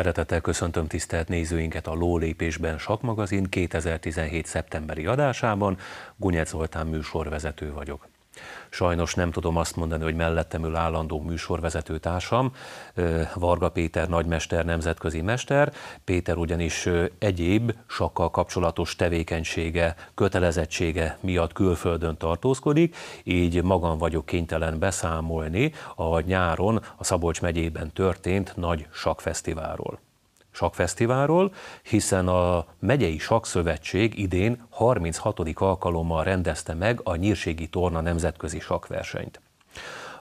Szeretettel köszöntöm tisztelt nézőinket a Lólépésben Sakmagazin 2017. szeptemberi adásában. Gunyec Zoltán műsorvezető vagyok. Sajnos nem tudom azt mondani, hogy mellettem ül állandó műsorvezető társam, Varga Péter nagymester, nemzetközi mester. Péter ugyanis egyéb sakkal kapcsolatos tevékenysége, kötelezettsége miatt külföldön tartózkodik, így magam vagyok kénytelen beszámolni a nyáron a Szabolcs megyében történt nagy sakfesztiválról. Sakfesztiválról, hiszen a Megyei Sakszövetség idén 36. alkalommal rendezte meg a Nyírségi Torna Nemzetközi Sakversenyt.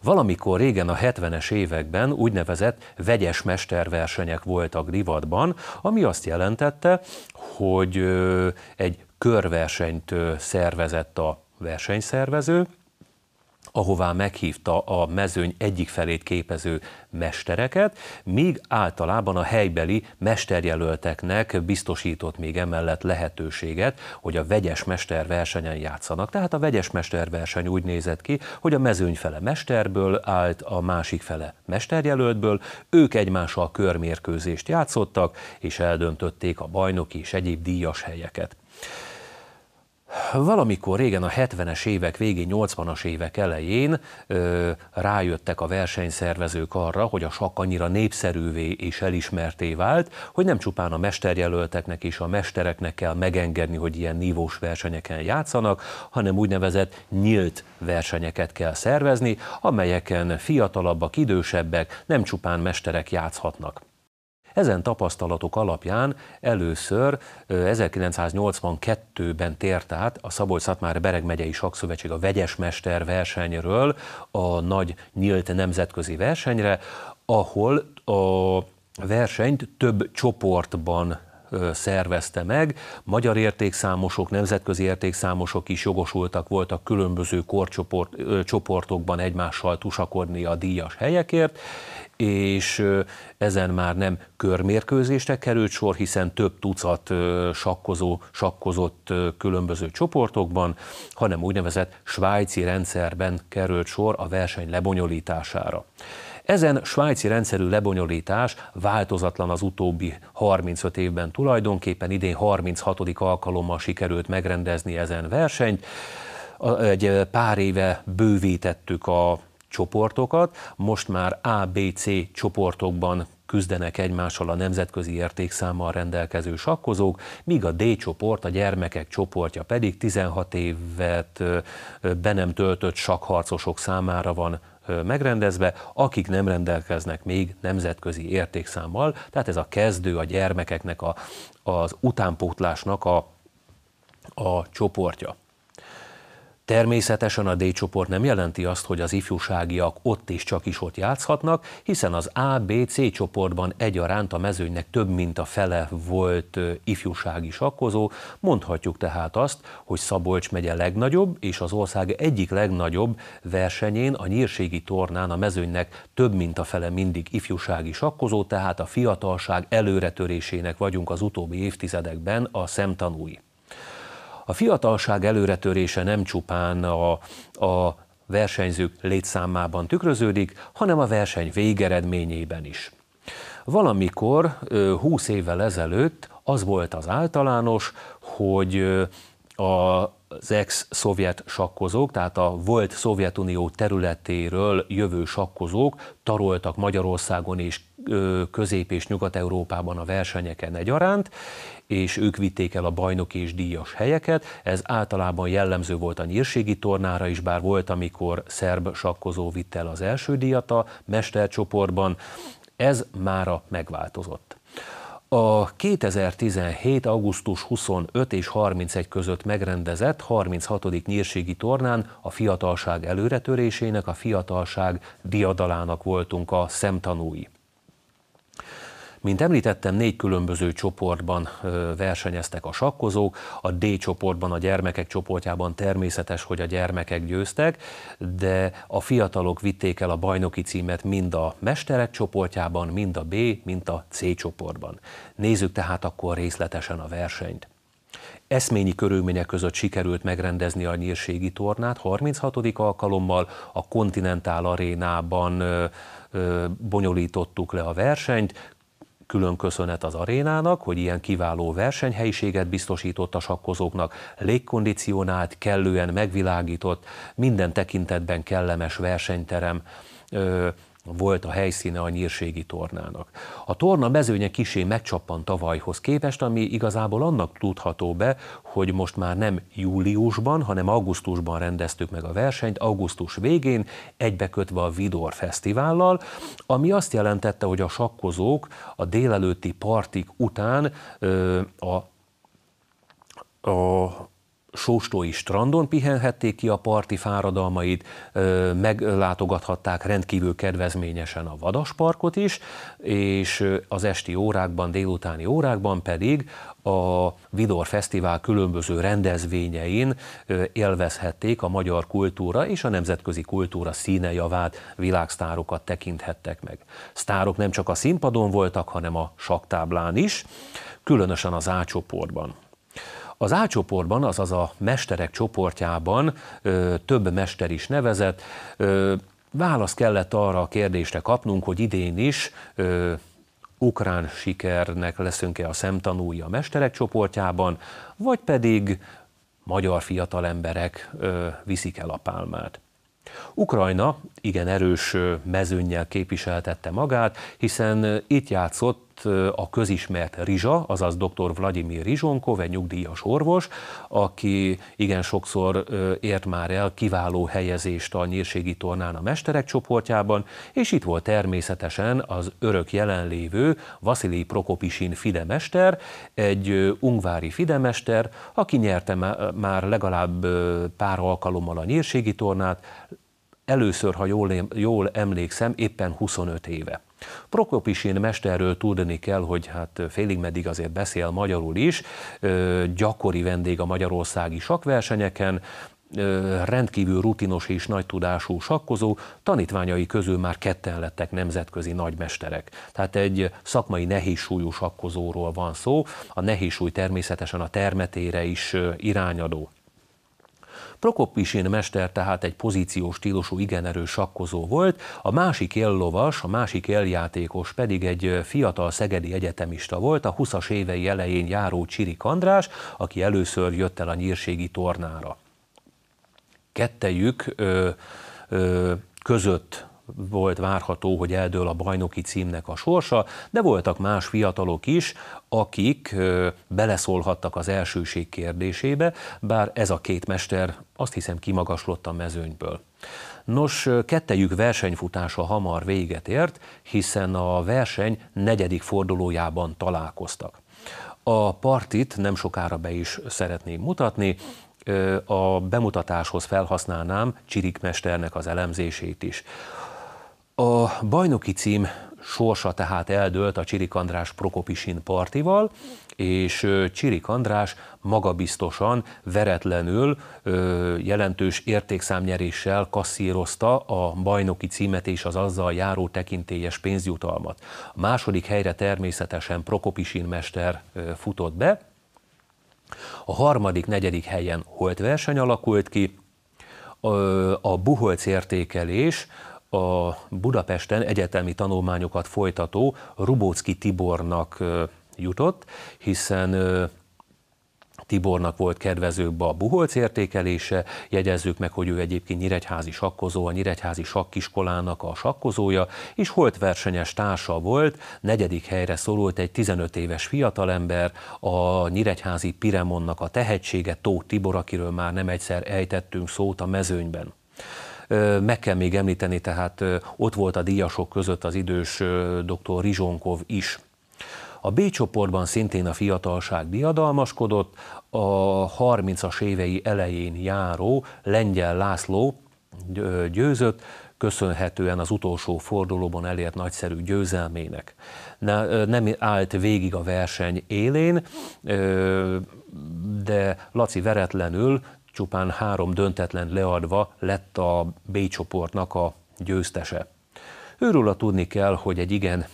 Valamikor régen a 70-es években úgynevezett vegyes mesterversenyek voltak divatban, ami azt jelentette, hogy egy körversenyt szervezett a versenyszervező, ahová meghívta a mezőny egyik felét képező mestereket, míg általában a helybeli mesterjelölteknek biztosított még emellett lehetőséget, hogy a vegyes versenyen játszanak. Tehát a vegyes verseny úgy nézett ki, hogy a mezőny fele mesterből állt, a másik fele mesterjelöltből, ők egymással körmérkőzést játszottak, és eldöntötték a bajnoki és egyéb díjas helyeket. Valamikor régen a 70-es évek végén, 80-as évek elején ö, rájöttek a versenyszervezők arra, hogy a sakk annyira népszerűvé és elismerté vált, hogy nem csupán a mesterjelölteknek és a mestereknek kell megengedni, hogy ilyen nívós versenyeken játszanak, hanem úgynevezett nyílt versenyeket kell szervezni, amelyeken fiatalabbak, idősebbek, nem csupán mesterek játszhatnak. Ezen tapasztalatok alapján először 1982-ben tért át a Szabolcs-Szatmár Bereg megyei sakszövetség a vegyesmester versenyről a nagy nyílt nemzetközi versenyre, ahol a versenyt több csoportban szervezte meg. Magyar értékszámosok, nemzetközi értékszámosok is jogosultak voltak különböző korcsoportokban egymással tusakodni a díjas helyekért, és ezen már nem körmérkőzésre került sor, hiszen több tucat sakkozó sakkozott különböző csoportokban, hanem úgynevezett svájci rendszerben került sor a verseny lebonyolítására. Ezen svájci rendszerű lebonyolítás változatlan az utóbbi 35 évben tulajdonképpen, idén 36. alkalommal sikerült megrendezni ezen versenyt. Egy pár éve bővítettük a csoportokat, most már ABC csoportokban küzdenek egymással a nemzetközi értékszámmal rendelkező sakkozók, míg a D csoport, a gyermekek csoportja pedig 16 évet be nem töltött sakharcosok számára van megrendezve, akik nem rendelkeznek még nemzetközi értékszámmal, tehát ez a kezdő a gyermekeknek, a, az utánpótlásnak a, a csoportja. Természetesen a D csoport nem jelenti azt, hogy az ifjúságiak ott és csak is ott játszhatnak, hiszen az A, B, C csoportban egyaránt a mezőnynek több mint a fele volt ifjúsági sakkozó, mondhatjuk tehát azt, hogy Szabolcs megye legnagyobb és az ország egyik legnagyobb versenyén, a nyírségi tornán a mezőnynek több mint a fele mindig ifjúsági sakkozó, tehát a fiatalság előretörésének vagyunk az utóbbi évtizedekben a szemtanúi. A fiatalság előretörése nem csupán a, a versenyzők létszámában tükröződik, hanem a verseny végeredményében is. Valamikor, 20 évvel ezelőtt az volt az általános, hogy az ex-szovjet sakkozók, tehát a volt Szovjetunió területéről jövő sakkozók taroltak Magyarországon és Közép- és Nyugat-Európában a versenyeken egyaránt, és ők vitték el a bajnoki és díjas helyeket. Ez általában jellemző volt a nyírségi tornára is, bár volt, amikor szerb sakkozó vitte el az első díjat a mestercsoportban. Ez mára megváltozott. A 2017. augusztus 25 és 31 között megrendezett 36. nyírségi tornán a fiatalság előretörésének, a fiatalság diadalának voltunk a szemtanúi. Mint említettem, négy különböző csoportban versenyeztek a sakkozók, a D csoportban, a gyermekek csoportjában természetes, hogy a gyermekek győztek, de a fiatalok vitték el a bajnoki címet mind a mesterek csoportjában, mind a B, mind a C csoportban. Nézzük tehát akkor részletesen a versenyt. Eszményi körülmények között sikerült megrendezni a nyírségi tornát 36. alkalommal a Continental arénában bonyolítottuk le a versenyt, Külön köszönet az arénának, hogy ilyen kiváló versenyhelyiséget biztosított a sakkozóknak, légkondicionált, kellően megvilágított, minden tekintetben kellemes versenyterem volt a helyszíne a nyírségi tornának. A torna mezőnye kisé megcsappant tavalyhoz képest, ami igazából annak tudható be, hogy most már nem júliusban, hanem augusztusban rendeztük meg a versenyt, augusztus végén egybekötve a Vidor Fesztivállal, ami azt jelentette, hogy a sakkozók a délelőtti partik után ö, a a Sóstói strandon pihenhették ki a parti fáradalmait, meglátogathatták rendkívül kedvezményesen a vadasparkot is, és az esti órákban, délutáni órákban pedig a Vidor Fesztivál különböző rendezvényein élvezhették a magyar kultúra és a nemzetközi kultúra színejavát, világsztárokat tekinthettek meg. Sztárok nem csak a színpadon voltak, hanem a saktáblán is, különösen az A csoportban. Az A csoportban, azaz a mesterek csoportjában ö, több mester is nevezett, ö, válasz kellett arra a kérdésre kapnunk, hogy idén is ö, ukrán sikernek leszünk-e a szemtanúi a mesterek csoportjában, vagy pedig magyar fiatalemberek ö, viszik el a pálmát. Ukrajna igen erős mezőnnyel képviseltette magát, hiszen itt játszott a közismert Rizsa, azaz dr. Vladimir Rizsonkov, egy nyugdíjas orvos, aki igen sokszor ért már el kiváló helyezést a nyírségi tornán a mesterek csoportjában, és itt volt természetesen az örök jelenlévő Vasili Prokopisin fidemester, egy ungvári fidemester, aki nyerte már legalább pár alkalommal a nyírségi tornát, először, ha jól, jól emlékszem, éppen 25 éve. Prokopisin mesterről tudni kell, hogy hát félig meddig azért beszél magyarul is, gyakori vendég a magyarországi sakversenyeken, rendkívül rutinos és nagy tudású sakkozó, tanítványai közül már ketten lettek nemzetközi nagymesterek. Tehát egy szakmai nehézsúlyú sakkozóról van szó, a nehézsúly természetesen a termetére is irányadó. Prokop Pisin mester tehát egy pozíciós stílusú igen erős sakkozó volt, a másik éllovas, a másik éljátékos pedig egy fiatal szegedi egyetemista volt, a 20-as évei elején járó Csirik András, aki először jött el a nyírségi tornára. Kettejük ö, ö, között volt várható, hogy eldől a bajnoki címnek a sorsa, de voltak más fiatalok is, akik beleszólhattak az elsőség kérdésébe, bár ez a két mester azt hiszem kimagaslott a mezőnyből. Nos, kettejük versenyfutása hamar véget ért, hiszen a verseny negyedik fordulójában találkoztak. A partit nem sokára be is szeretném mutatni, a bemutatáshoz felhasználnám Csirik mesternek az elemzését is. A bajnoki cím sorsa tehát eldőlt a Csirik András Prokopisin partival, és Csirik András magabiztosan, veretlenül, jelentős értékszámnyeréssel kasszírozta a bajnoki címet és az azzal járó tekintélyes pénzjutalmat. A második helyre természetesen Prokopisin mester futott be, a harmadik, negyedik helyen holt verseny alakult ki, a buholc értékelés a Budapesten egyetemi tanulmányokat folytató Rubócki Tibornak jutott, hiszen Tibornak volt kedvezőbb a Buholc értékelése, jegyezzük meg, hogy ő egyébként nyíregyházi sakkozó, a nyíregyházi sakkiskolának a sakkozója, és holt versenyes társa volt, negyedik helyre szorult egy 15 éves fiatalember, a nyíregyházi Piremonnak a tehetsége, Tó Tibor, akiről már nem egyszer ejtettünk szót a mezőnyben. Meg kell még említeni, tehát ott volt a díjasok között az idős dr. Rizsonkov is. A B csoportban szintén a fiatalság diadalmaskodott, a 30-as évei elején járó Lengyel László győzött, köszönhetően az utolsó fordulóban elért nagyszerű győzelmének. Nem állt végig a verseny élén, de Laci veretlenül csupán három döntetlen leadva lett a B csoportnak a győztese. Őről tudni kell, hogy egy igen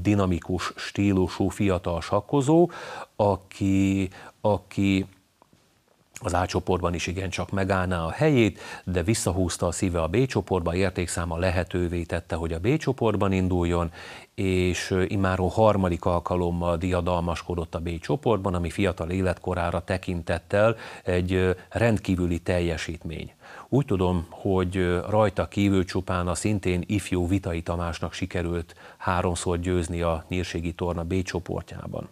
dinamikus stílusú fiatal sakkozó, aki, aki az A csoportban is igencsak megállná a helyét, de visszahúzta a szíve a B csoportba, értékszáma lehetővé tette, hogy a B csoportban induljon, és imáron harmadik alkalommal diadalmaskodott a B csoportban, ami fiatal életkorára tekintettel egy rendkívüli teljesítmény. Úgy tudom, hogy rajta kívül csupán a szintén ifjú Vitai Tamásnak sikerült háromszor győzni a nyírségi torna B csoportjában.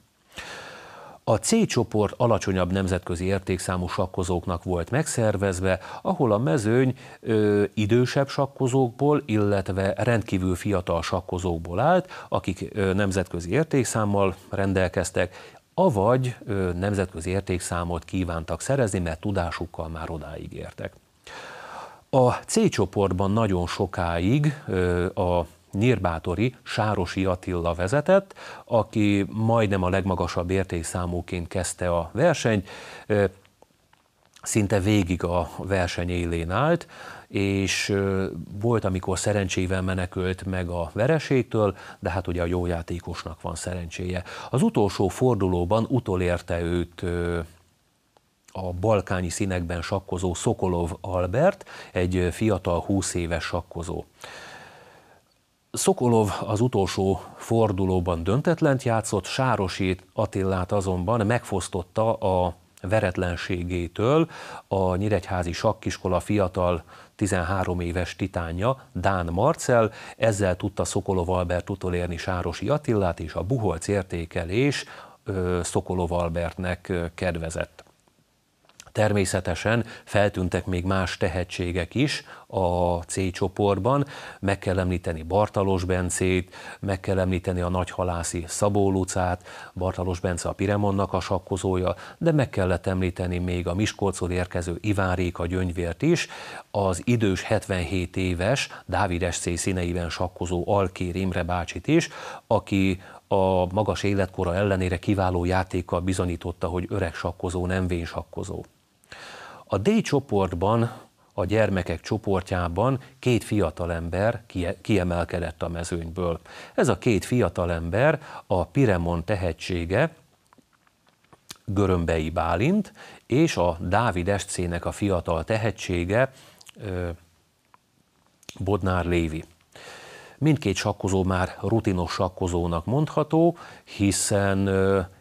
A C csoport alacsonyabb nemzetközi értékszámú sakkozóknak volt megszervezve, ahol a mezőny ö, idősebb sakkozókból, illetve rendkívül fiatal sakkozókból állt, akik ö, nemzetközi értékszámmal rendelkeztek, avagy ö, nemzetközi értékszámot kívántak szerezni, mert tudásukkal már odáig értek. A C csoportban nagyon sokáig ö, a Nyírbátori Sárosi Attila vezetett, aki majdnem a legmagasabb értékszámúként kezdte a versenyt, szinte végig a verseny élén állt, és volt, amikor szerencsével menekült meg a vereségtől, de hát ugye a jó játékosnak van szerencséje. Az utolsó fordulóban utolérte őt a balkányi színekben sakkozó Szokolov Albert, egy fiatal 20 éves sakkozó. Szokolov az utolsó fordulóban döntetlent játszott, Sárosi Attillát azonban megfosztotta a veretlenségétől a Nyíregyházi Sakkiskola fiatal 13 éves titánja Dán Marcel, ezzel tudta Szokolov Albert utolérni Sárosi Attillát, és a buholc értékelés Szokolov Albertnek kedvezett. Természetesen feltűntek még más tehetségek is a C csoportban, meg kell említeni Bartalos Bencét, meg kell említeni a nagyhalászi Szabó Lucát, Bartalos Bence a Piremonnak a sakkozója, de meg kellett említeni még a Miskolcról érkező Iván Réka gyöngyvért is, az idős 77 éves Dávid SC színeiben sakkozó Alkér Imre bácsit is, aki a magas életkora ellenére kiváló játékkal bizonyította, hogy öreg sakkozó, nem vén sakkozó. A D csoportban, a gyermekek csoportjában két fiatalember kiemelkedett a mezőnyből. Ez a két fiatalember a Piremon tehetsége, Görömbei Bálint, és a Dávid Escének a fiatal tehetsége, Bodnár Lévi. Mindkét sakkozó már rutinos sakkozónak mondható, hiszen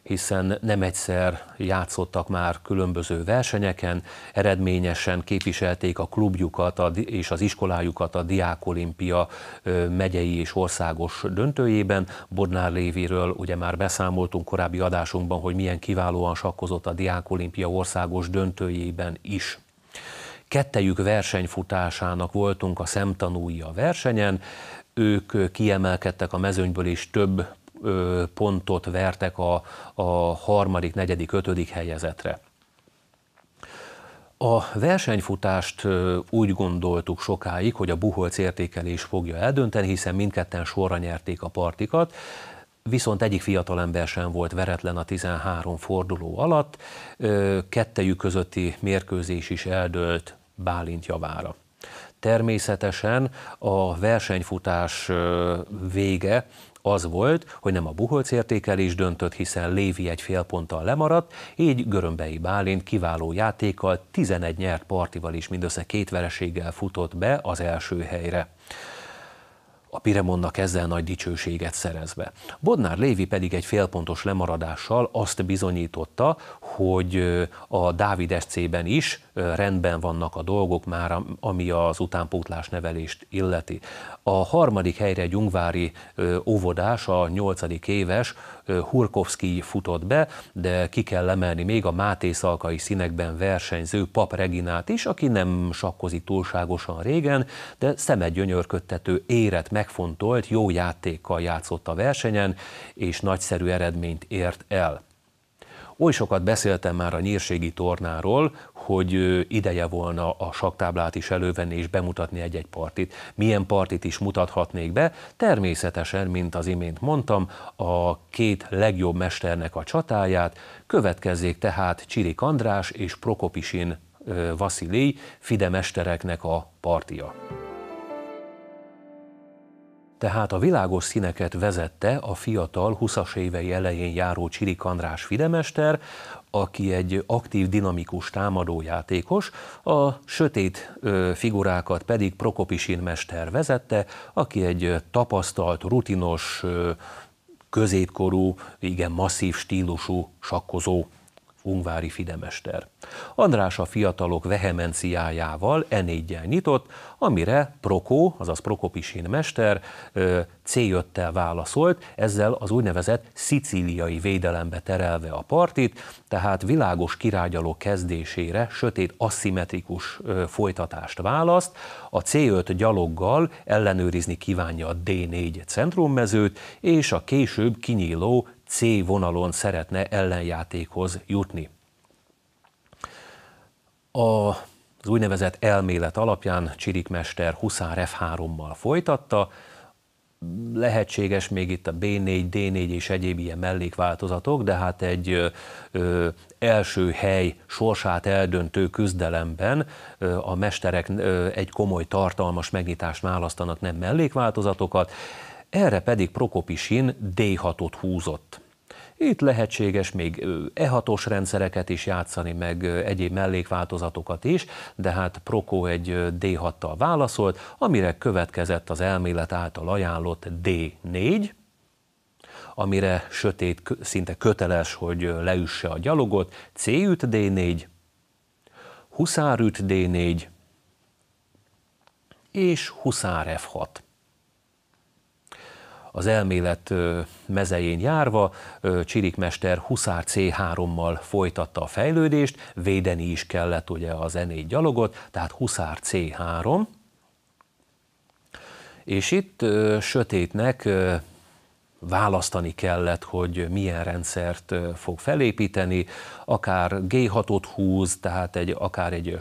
hiszen nem egyszer játszottak már különböző versenyeken, eredményesen képviselték a klubjukat a, és az iskolájukat a Diákolimpia megyei és országos döntőjében. Bodnár Léviről ugye már beszámoltunk korábbi adásunkban, hogy milyen kiválóan sakkozott a Diákolimpia országos döntőjében is kettejük versenyfutásának voltunk a szemtanúi a versenyen, ők kiemelkedtek a mezőnyből, és több pontot vertek a, a harmadik, negyedik, ötödik helyezetre. A versenyfutást úgy gondoltuk sokáig, hogy a buholc értékelés fogja eldönteni, hiszen mindketten sorra nyerték a partikat, viszont egyik fiatalember sem volt veretlen a 13 forduló alatt, kettejük közötti mérkőzés is eldőlt Bálint javára. Természetesen a versenyfutás vége az volt, hogy nem a buholc értékelés döntött, hiszen Lévi egy fél ponttal lemaradt, így Görömbei Bálint kiváló játékkal 11 nyert partival is mindössze két vereséggel futott be az első helyre a Piremonnak ezzel nagy dicsőséget szerez be. Bodnár Lévi pedig egy félpontos lemaradással azt bizonyította, hogy a Dávid SC-ben is rendben vannak a dolgok már, ami az utánpótlás nevelést illeti. A harmadik helyre Gyungvári óvodás, a nyolcadik éves Hurkovszki futott be, de ki kell emelni még a Máté Szalkai színekben versenyző Pap Reginát is, aki nem sakkozik túlságosan régen, de szemed gyönyörködtető érett meg megfontolt, jó játékkal játszott a versenyen, és nagyszerű eredményt ért el. Oly sokat beszéltem már a nyírségi tornáról, hogy ideje volna a saktáblát is elővenni és bemutatni egy-egy partit. Milyen partit is mutathatnék be? Természetesen, mint az imént mondtam, a két legjobb mesternek a csatáját. Következzék tehát Csirik András és Prokopisin Vasilij Fide mestereknek a partia tehát a világos színeket vezette a fiatal 20-as évei elején járó Csirik András fidemester, aki egy aktív, dinamikus támadójátékos, a sötét figurákat pedig Prokopisin mester vezette, aki egy tapasztalt, rutinos, középkorú, igen masszív stílusú sakkozó Ungvári fidemester. András a fiatalok vehemenciájával e nyitott, amire Prokó, azaz Prokopisin mester c válaszolt, ezzel az úgynevezett szicíliai védelembe terelve a partit, tehát világos kirágyaló kezdésére sötét aszimmetrikus folytatást választ, a C5 gyaloggal ellenőrizni kívánja a D4 centrummezőt, és a később kinyíló C vonalon szeretne ellenjátékhoz jutni. A az úgynevezett elmélet alapján Csirikmester Huszár F3-mal folytatta, lehetséges még itt a B4, D4 és egyéb ilyen mellékváltozatok, de hát egy ö, első hely sorsát eldöntő küzdelemben ö, a mesterek ö, egy komoly, tartalmas megnyitást választanak, nem mellékváltozatokat erre pedig Prokopisin D6-ot húzott. Itt lehetséges még e rendszereket is játszani, meg egyéb mellékváltozatokat is, de hát Prokó egy D6-tal válaszolt, amire következett az elmélet által ajánlott D4, amire sötét szinte köteles, hogy leüsse a gyalogot, C üt D4, Huszár üt D4, és Huszár F6 az elmélet mezején járva Csirikmester Huszár C3-mal folytatta a fejlődést, védeni is kellett ugye az n 4 gyalogot, tehát Huszár C3, és itt sötétnek választani kellett, hogy milyen rendszert fog felépíteni, akár G6-ot húz, tehát egy, akár egy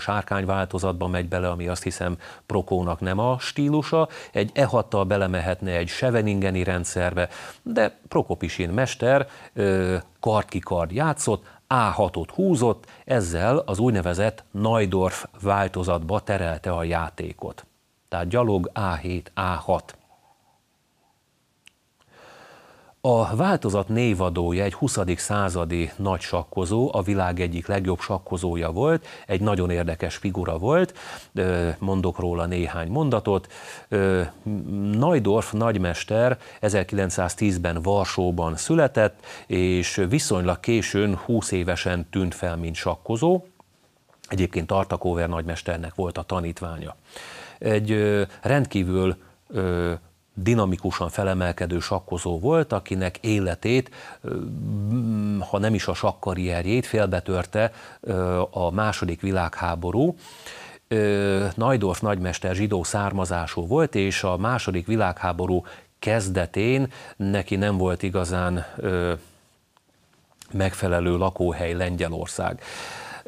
változatba megy bele, ami azt hiszem Prokónak nem a stílusa, egy e 6 belemehetne egy Seveningeni rendszerbe, de Prokopisin mester kard ki kard játszott, A6-ot húzott, ezzel az úgynevezett Najdorf változatba terelte a játékot. Tehát gyalog A7, A6. A változat névadója egy 20. századi nagy sakkozó, a világ egyik legjobb sakkozója volt, egy nagyon érdekes figura volt, mondok róla néhány mondatot. Najdorf nagymester 1910-ben Varsóban született, és viszonylag későn 20 évesen tűnt fel, mint sakkozó. Egyébként Tartakóver nagymesternek volt a tanítványa. Egy rendkívül dinamikusan felemelkedő sakkozó volt, akinek életét, ha nem is a sakkarrierjét, félbetörte a második világháború. Najdorf nagymester zsidó származású volt, és a második világháború kezdetén neki nem volt igazán megfelelő lakóhely Lengyelország.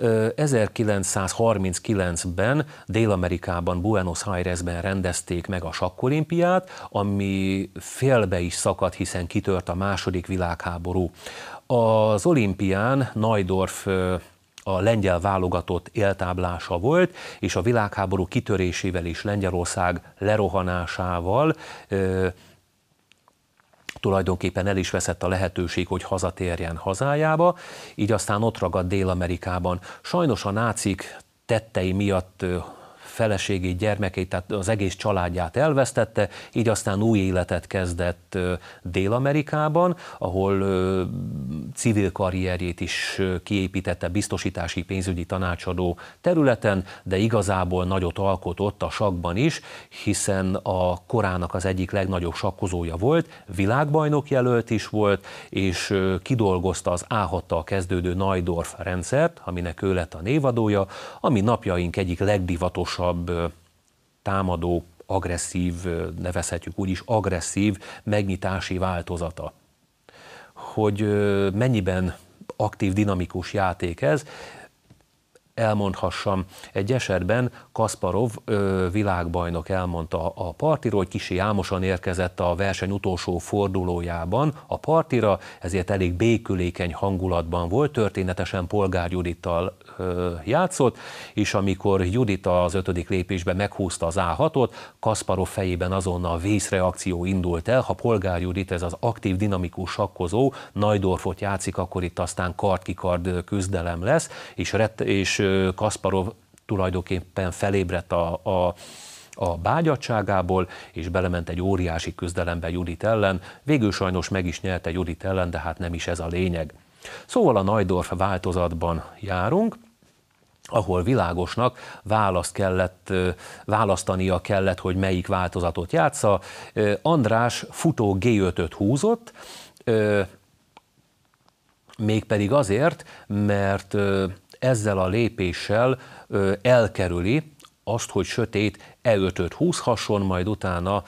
1939-ben Dél-Amerikában, Buenos Airesben rendezték meg a sakkolimpiát, ami félbe is szakadt, hiszen kitört a második világháború. Az olimpián Najdorf a lengyel válogatott éltáblása volt, és a világháború kitörésével és Lengyelország lerohanásával tulajdonképpen el is veszett a lehetőség, hogy hazatérjen hazájába, így aztán ott ragadt Dél-Amerikában. Sajnos a nácik tettei miatt feleségét, gyermekét, tehát az egész családját elvesztette, így aztán új életet kezdett Dél-Amerikában, ahol civil karrierjét is kiépítette biztosítási pénzügyi tanácsadó területen, de igazából nagyot alkotott a sakban is, hiszen a korának az egyik legnagyobb sakkozója volt, világbajnok jelölt is volt, és kidolgozta az A6-tal kezdődő Najdorf rendszert, aminek ő lett a névadója, ami napjaink egyik legdivatosabb gyorsabb, támadó, agresszív, nevezhetjük úgy is, agresszív megnyitási változata. Hogy mennyiben aktív, dinamikus játék ez, elmondhassam. Egy esetben Kasparov ö, világbajnok elmondta a partiról, hogy kisi Ámosan érkezett a verseny utolsó fordulójában a partira, ezért elég békülékeny hangulatban volt, történetesen Polgár Judittal ö, játszott, és amikor Judit az ötödik lépésben meghúzta az A6-ot, Kasparov fejében azonnal vészreakció indult el, ha Polgár Judit ez az aktív, dinamikus sakkozó, Najdorfot játszik, akkor itt aztán kard-kikard küzdelem lesz, és, ret- és Kasparov tulajdonképpen felébredt a, a a bágyadságából, és belement egy óriási küzdelembe Judit ellen. Végül sajnos meg is nyerte Judit ellen, de hát nem is ez a lényeg. Szóval a Najdorf változatban járunk, ahol világosnak választ kellett, választania kellett, hogy melyik változatot játsza. András futó G5-öt húzott, mégpedig azért, mert ezzel a lépéssel elkerüli azt, hogy sötét E5-öt húzhasson, majd utána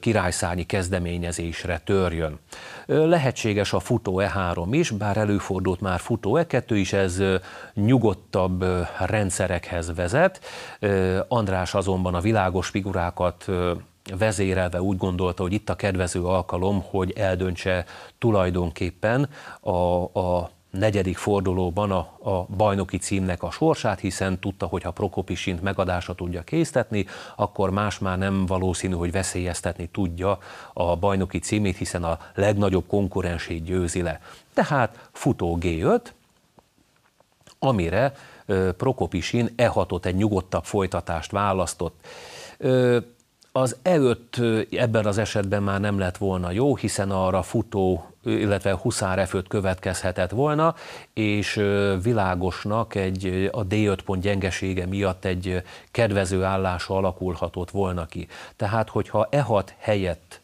királyszányi kezdeményezésre törjön. Lehetséges a futó E3 is, bár előfordult már futó E2 is, ez nyugodtabb rendszerekhez vezet. András azonban a világos figurákat vezérelve úgy gondolta, hogy itt a kedvező alkalom, hogy eldöntse tulajdonképpen a, a negyedik fordulóban a, a bajnoki címnek a sorsát, hiszen tudta, hogy ha Prokopisint megadása tudja késztetni, akkor más már nem valószínű, hogy veszélyeztetni tudja a bajnoki címét, hiszen a legnagyobb konkurensét győzi le. Tehát futó G5, amire Prokopisin E6-ot egy nyugodtabb folytatást választott. Az E5 ebben az esetben már nem lett volna jó, hiszen arra futó illetve huszárefőt következhetett volna, és világosnak egy, a D5 pont gyengesége miatt egy kedvező állása alakulhatott volna ki. Tehát, hogyha E6 helyett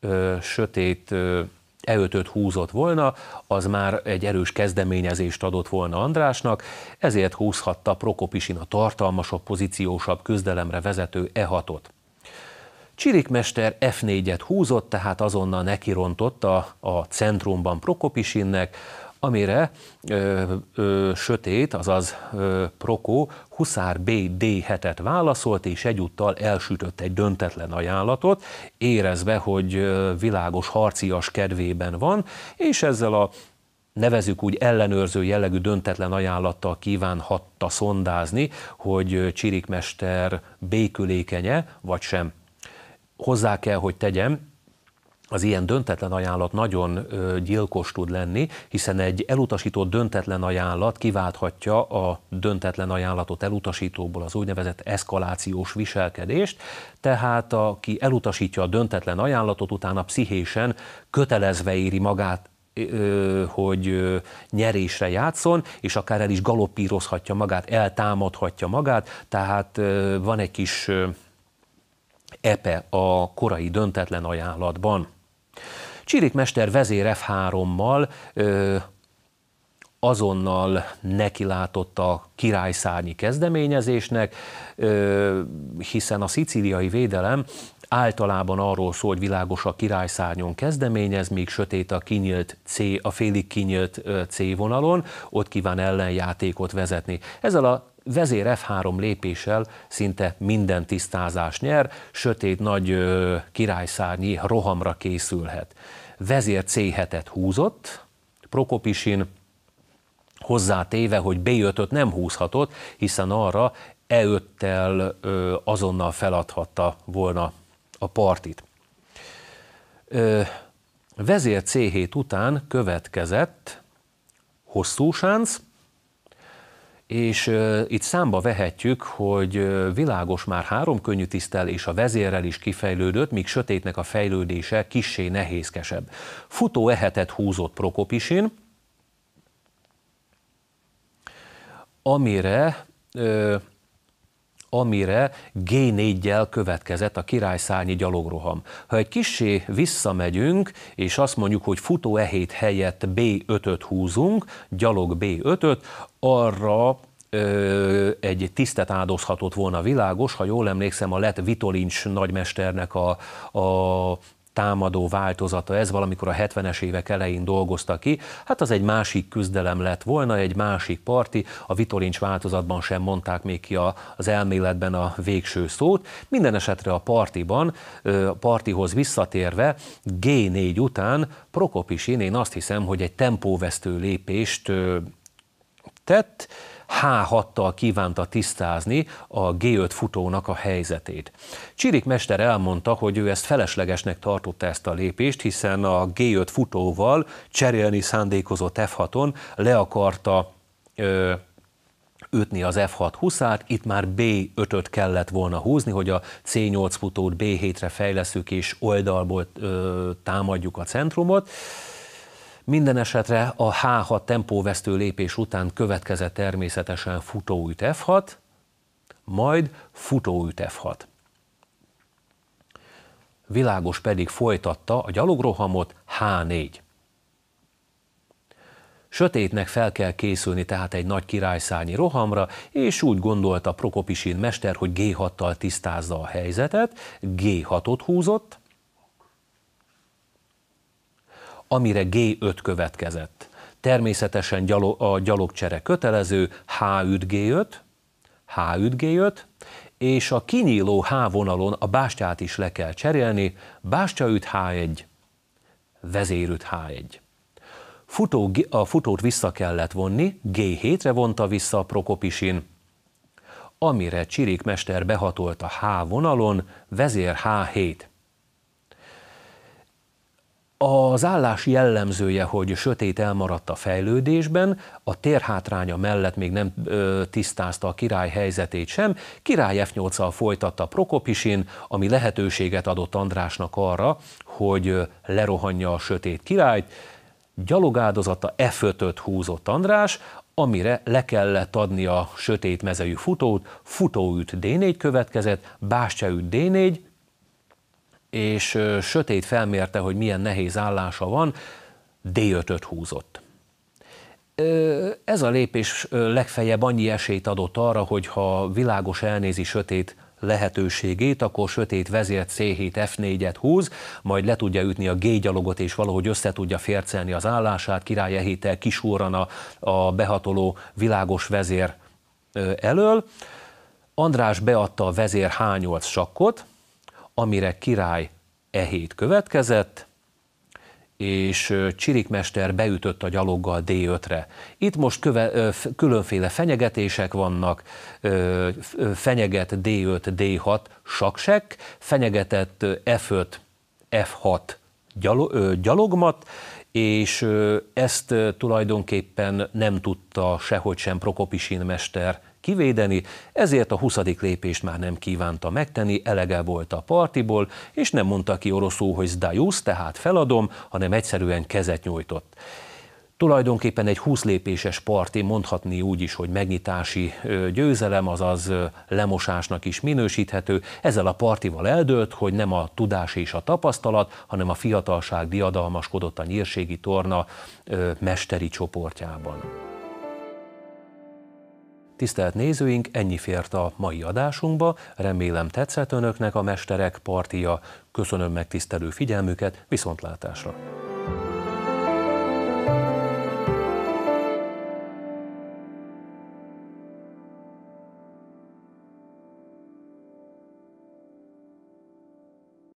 ö, sötét ö, e húzott volna, az már egy erős kezdeményezést adott volna Andrásnak, ezért húzhatta Prokopisin a tartalmasabb, pozíciósabb küzdelemre vezető E6-ot. Csirikmester F4-et húzott, tehát azonnal nekirontotta a centrumban Prokopisinnek, amire ö, ö, sötét, azaz ö, Proko Huszár B. D7-et válaszolt, és egyúttal elsütött egy döntetlen ajánlatot, érezve, hogy ö, világos harcias kedvében van, és ezzel a nevezük úgy ellenőrző jellegű döntetlen ajánlattal kívánhatta szondázni, hogy Csirikmester békülékenye vagy sem hozzá kell, hogy tegyem, az ilyen döntetlen ajánlat nagyon gyilkos tud lenni, hiszen egy elutasított döntetlen ajánlat kiválthatja a döntetlen ajánlatot elutasítóból az úgynevezett eszkalációs viselkedést, tehát aki elutasítja a döntetlen ajánlatot, utána pszichésen kötelezve éri magát hogy nyerésre játszon, és akár el is galoppírozhatja magát, eltámadhatja magát, tehát van egy kis EPE a korai döntetlen ajánlatban. Csirik Mester vezér F3-mal ö, azonnal nekilátott a királyszárnyi kezdeményezésnek, ö, hiszen a szicíliai védelem általában arról szól, hogy világos a királyszárnyon kezdeményez, míg sötét a kinyílt C, a félig kinyílt C vonalon, ott kíván ellenjátékot vezetni. Ezzel a vezér F3 lépéssel szinte minden tisztázás nyer, sötét nagy királyszárnyi rohamra készülhet. Vezér c húzott, Prokopisin hozzátéve, hogy B5-öt nem húzhatott, hiszen arra E5-tel azonnal feladhatta volna a partit. Ö, vezér C7 után következett hosszú sánc, és uh, itt számba vehetjük, hogy uh, világos már három könnyű és a vezérrel is kifejlődött, míg sötétnek a fejlődése kissé nehézkesebb. Futó ehetet húzott Prokopisin, amire uh, amire G4-jel következett a királyszányi gyalogroham. Ha egy kissé visszamegyünk, és azt mondjuk, hogy futó e helyett B5-öt húzunk, gyalog B5-öt, arra ö, egy tisztet áldozhatott volna világos, ha jól emlékszem, a lett Vitolincs nagymesternek a, a támadó változata ez, valamikor a 70-es évek elején dolgozta ki. Hát az egy másik küzdelem lett volna, egy másik parti, a Vitolincs változatban sem mondták még ki a, az elméletben a végső szót. Minden esetre a partiban, a partihoz visszatérve, G4 után Prokopisin én azt hiszem, hogy egy tempóvesztő lépést tett, H6-tal kívánta tisztázni a G5 futónak a helyzetét. Csirik mester elmondta, hogy ő ezt feleslegesnek tartotta ezt a lépést, hiszen a G5 futóval cserélni szándékozott F6-on le akarta ö, ütni az F6 huszát, itt már B5-öt kellett volna húzni, hogy a C8 futót B7-re fejleszünk és oldalból ö, támadjuk a centrumot. Minden esetre a H6 tempóvesztő lépés után következett természetesen futóüt F6, majd futóüt F6. Világos pedig folytatta a gyalogrohamot H4. Sötétnek fel kell készülni tehát egy nagy királyszányi rohamra, és úgy gondolta Prokopisin mester, hogy G6-tal tisztázza a helyzetet, G6-ot húzott, amire G5 következett. Természetesen gyalog, a gyalogcsere kötelező H5 G5, H5 G5, és a kinyíló H vonalon a bástyát is le kell cserélni, üt H1, üt H1. Futó, a futót vissza kellett vonni, G7-re vonta vissza a Prokopisin, amire Csirik mester behatolt a H vonalon, vezér H7. Az állás jellemzője, hogy sötét elmaradt a fejlődésben, a térhátránya mellett még nem ö, tisztázta a király helyzetét sem. Király F8-al folytatta Prokopisin, ami lehetőséget adott Andrásnak arra, hogy lerohanja a sötét királyt. Gyalogáldozata F5-öt húzott András, amire le kellett adni a sötét mezejű futót, futóüt D4 következett, bástyaüt D4, és sötét felmérte, hogy milyen nehéz állása van, D5-öt húzott. Ez a lépés legfeljebb annyi esélyt adott arra, hogy ha világos elnézi sötét lehetőségét, akkor sötét vezért C7 F4-et húz, majd le tudja ütni a G gyalogot, és valahogy össze tudja fércelni az állását, király héttel kisúran a, a behatoló világos vezér elől. András beadta a vezér H8 sakkot, amire király e hét következett, és Csirikmester beütött a gyaloggal D5-re. Itt most köve, különféle fenyegetések vannak, fenyeget D5, D6, saksek, fenyegetett F5, F6, gyalogmat, és ezt tulajdonképpen nem tudta sehogy sem Prokopisin mester kivédeni, ezért a 20. lépést már nem kívánta megtenni, elege volt a partiból, és nem mondta ki oroszul, hogy zdajus, tehát feladom, hanem egyszerűen kezet nyújtott tulajdonképpen egy 20 lépéses parti, mondhatni úgy is, hogy megnyitási győzelem, azaz lemosásnak is minősíthető. Ezzel a partival eldőlt, hogy nem a tudás és a tapasztalat, hanem a fiatalság diadalmaskodott a nyírségi torna mesteri csoportjában. Tisztelt nézőink, ennyi fért a mai adásunkba. Remélem tetszett önöknek a Mesterek partia. Köszönöm megtisztelő figyelmüket, viszontlátásra!